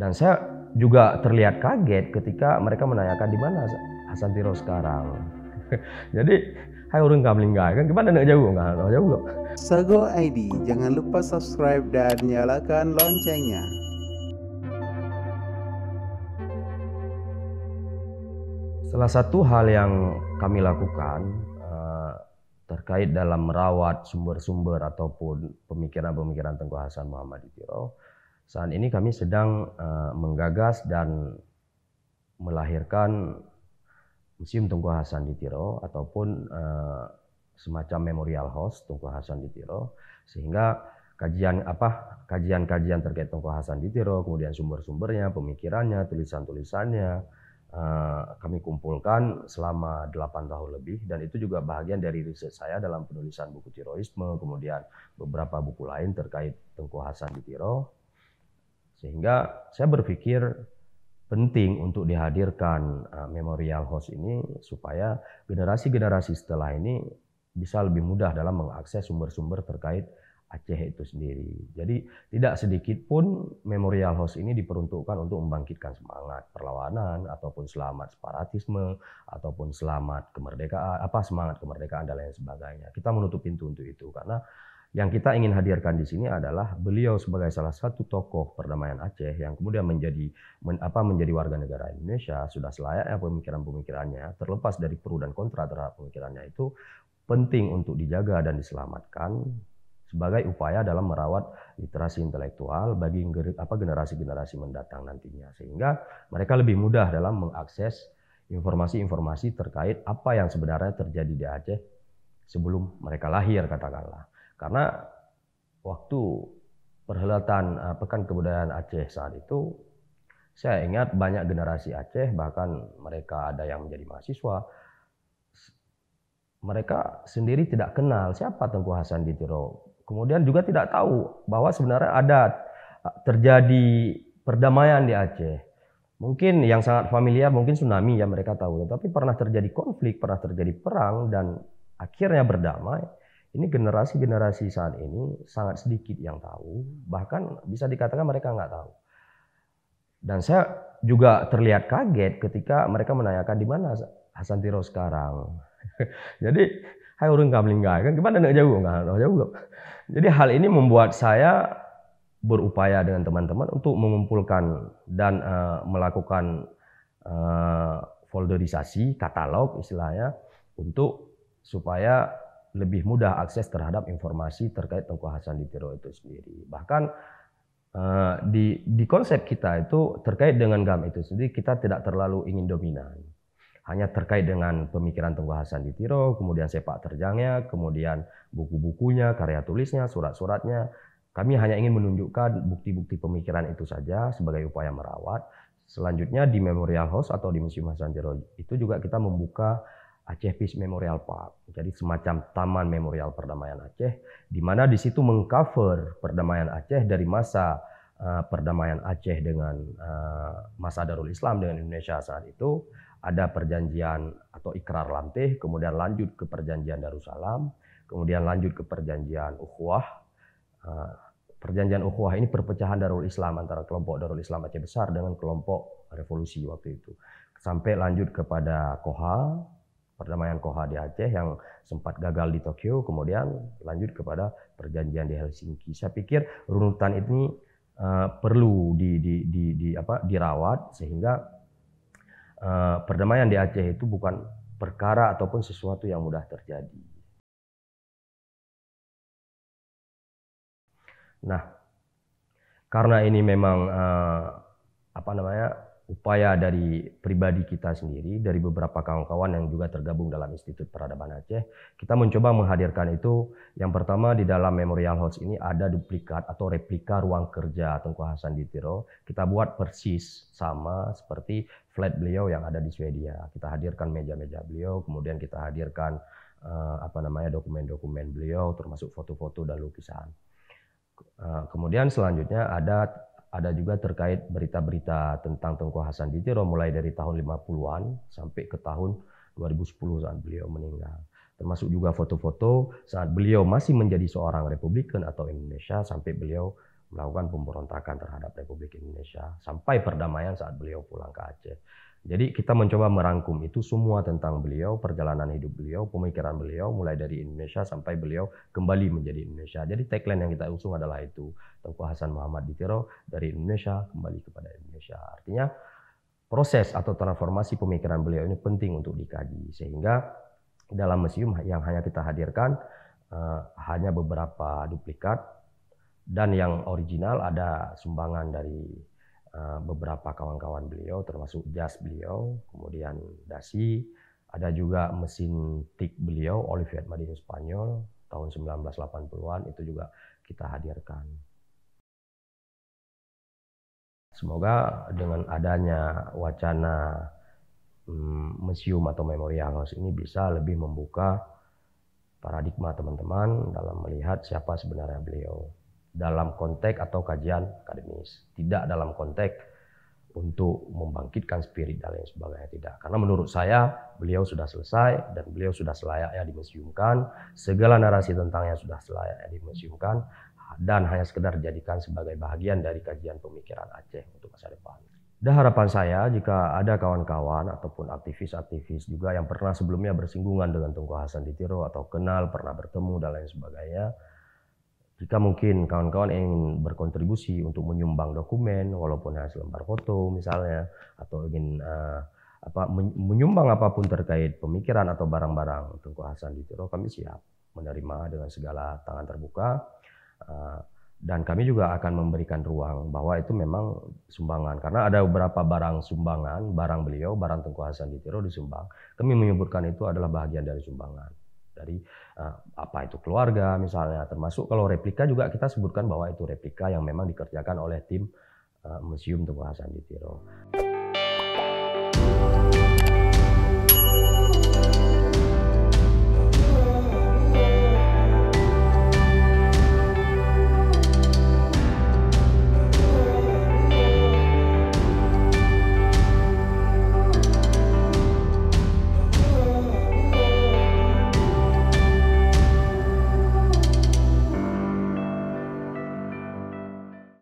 Dan saya juga terlihat kaget ketika mereka menanyakan di mana Hasan Tiro sekarang. Jadi, hai orang kamling kan gimana nak jauh enggak? Nak jauh enggak? Sago ID, jangan lupa subscribe dan nyalakan loncengnya. Salah satu hal yang kami lakukan eh, terkait dalam merawat sumber-sumber ataupun pemikiran-pemikiran Tengku Hasan Muhammad Itiro saat ini kami sedang uh, menggagas dan melahirkan Museum Tungku Hasan di Tiro ataupun uh, semacam memorial house Tungku Hasan di Tiro sehingga kajian apa kajian-kajian terkait Tungku Hasan di Tiro kemudian sumber-sumbernya, pemikirannya, tulisan-tulisannya uh, kami kumpulkan selama 8 tahun lebih dan itu juga bagian dari riset saya dalam penulisan buku Tiroisme kemudian beberapa buku lain terkait Tungku Hasan di Tiro sehingga saya berpikir penting untuk dihadirkan eh, memorial host ini supaya generasi-generasi setelah ini bisa lebih mudah dalam mengakses sumber-sumber terkait Aceh itu sendiri. Jadi tidak sedikit pun memorial host ini diperuntukkan untuk membangkitkan semangat perlawanan ataupun selamat separatisme ataupun selamat kemerdekaan apa semangat kemerdekaan dan lain sebagainya. Kita menutup pintu untuk itu karena yang kita ingin hadirkan di sini adalah beliau sebagai salah satu tokoh perdamaian Aceh yang kemudian menjadi men, apa menjadi warga negara Indonesia sudah selayaknya pemikiran-pemikirannya terlepas dari pro dan kontra terhadap pemikirannya itu penting untuk dijaga dan diselamatkan sebagai upaya dalam merawat literasi intelektual bagi apa generasi-generasi mendatang nantinya sehingga mereka lebih mudah dalam mengakses informasi-informasi terkait apa yang sebenarnya terjadi di Aceh sebelum mereka lahir katakanlah. Karena waktu perhelatan eh, Pekan Kebudayaan Aceh saat itu, saya ingat banyak generasi Aceh, bahkan mereka ada yang menjadi mahasiswa, mereka sendiri tidak kenal siapa Tengku Hasan Ditiro. Kemudian juga tidak tahu bahwa sebenarnya ada eh, terjadi perdamaian di Aceh. Mungkin yang sangat familiar mungkin tsunami ya mereka tahu, tapi pernah terjadi konflik, pernah terjadi perang dan akhirnya berdamai ini generasi-generasi saat ini sangat sedikit yang tahu, bahkan bisa dikatakan mereka nggak tahu. Dan saya juga terlihat kaget ketika mereka menanyakan di mana Hasan Tiro sekarang. Jadi, hai orang kamu meninggal kan gimana nggak jauh nggak jauh. Jadi hal ini membuat saya berupaya dengan teman-teman untuk mengumpulkan dan uh, melakukan uh, folderisasi katalog istilahnya untuk supaya lebih mudah akses terhadap informasi terkait Hasan di Tiro itu sendiri. Bahkan uh, di, di konsep kita itu terkait dengan GAM itu sendiri kita tidak terlalu ingin dominan. Hanya terkait dengan pemikiran Tengku Hasan di Tiro, kemudian sepak terjangnya, kemudian buku-bukunya, karya tulisnya, surat-suratnya. Kami hanya ingin menunjukkan bukti-bukti pemikiran itu saja sebagai upaya merawat. Selanjutnya di Memorial House atau di Museum Hasan Tiro itu juga kita membuka Aceh Peace Memorial Park. Jadi semacam taman memorial perdamaian Aceh, di mana di situ mengcover perdamaian Aceh dari masa uh, perdamaian Aceh dengan uh, masa Darul Islam dengan Indonesia saat itu. Ada perjanjian atau ikrar lantih, kemudian lanjut ke perjanjian Darussalam, kemudian lanjut ke perjanjian Ukhuwah. Eh, perjanjian Ukhuwah ini perpecahan Darul Islam antara kelompok Darul Islam Aceh Besar dengan kelompok revolusi waktu itu. Sampai lanjut kepada Koha, perdamaian Koha di Aceh yang sempat gagal di Tokyo, kemudian lanjut kepada perjanjian di Helsinki. Saya pikir runutan ini uh, perlu di, di, di, di apa, dirawat sehingga uh, perdamaian di Aceh itu bukan perkara ataupun sesuatu yang mudah terjadi. Nah, karena ini memang uh, apa namanya upaya dari pribadi kita sendiri, dari beberapa kawan-kawan yang juga tergabung dalam Institut Peradaban Aceh, kita mencoba menghadirkan itu. Yang pertama di dalam Memorial House ini ada duplikat atau replika ruang kerja Tengku Hasan Tiro. Kita buat persis sama seperti flat beliau yang ada di Swedia. Kita hadirkan meja-meja beliau, kemudian kita hadirkan uh, apa namanya dokumen-dokumen beliau, termasuk foto-foto dan lukisan. Eh, kemudian selanjutnya ada ada juga terkait berita-berita tentang Tengku Hasan Ditiro mulai dari tahun 50-an sampai ke tahun 2010 saat beliau meninggal. Termasuk juga foto-foto saat beliau masih menjadi seorang Republikan atau Indonesia sampai beliau melakukan pemberontakan terhadap Republik Indonesia sampai perdamaian saat beliau pulang ke Aceh. Jadi kita mencoba merangkum itu semua tentang beliau, perjalanan hidup beliau, pemikiran beliau, mulai dari Indonesia sampai beliau kembali menjadi Indonesia. Jadi tagline yang kita usung adalah itu. Tengku Hasan Muhammad Ditiro dari Indonesia kembali kepada Indonesia. Artinya proses atau transformasi pemikiran beliau ini penting untuk dikaji. Sehingga dalam museum yang hanya kita hadirkan uh, hanya beberapa duplikat dan yang original ada sumbangan dari Eh, beberapa kawan-kawan beliau termasuk jas beliau, kemudian dasi, ada juga mesin tik beliau Olivier Madison Spanyol tahun 1980-an itu juga kita hadirkan. Semoga dengan adanya wacana hmm, museum atau memorial house ini bisa lebih membuka paradigma teman-teman dalam melihat siapa sebenarnya beliau dalam konteks atau kajian akademis, tidak dalam konteks untuk membangkitkan spirit dan lain sebagainya tidak. Karena menurut saya beliau sudah selesai dan beliau sudah selayaknya dimuseumkan, segala narasi tentangnya sudah selayaknya dimuseumkan dan hanya sekedar dijadikan sebagai bagian dari kajian pemikiran Aceh untuk masa depan. Dan harapan saya jika ada kawan-kawan ataupun aktivis-aktivis juga yang pernah sebelumnya bersinggungan dengan Tungku Hasan Ditiro atau kenal, pernah bertemu dan lain sebagainya, jika mungkin kawan-kawan ingin berkontribusi untuk menyumbang dokumen, walaupun hasil selembar foto misalnya, atau ingin uh, apa menyumbang apapun terkait pemikiran atau barang-barang Tengku Hasan di Tiro, kami siap menerima dengan segala tangan terbuka. Uh, dan kami juga akan memberikan ruang bahwa itu memang sumbangan karena ada beberapa barang sumbangan barang beliau barang Tengku Hasan Tiro disumbang kami menyebutkan itu adalah bagian dari sumbangan dari uh, apa itu keluarga misalnya termasuk kalau replika juga kita sebutkan bahwa itu replika yang memang dikerjakan oleh tim uh, Museum Tubuh Hasan Ditiro.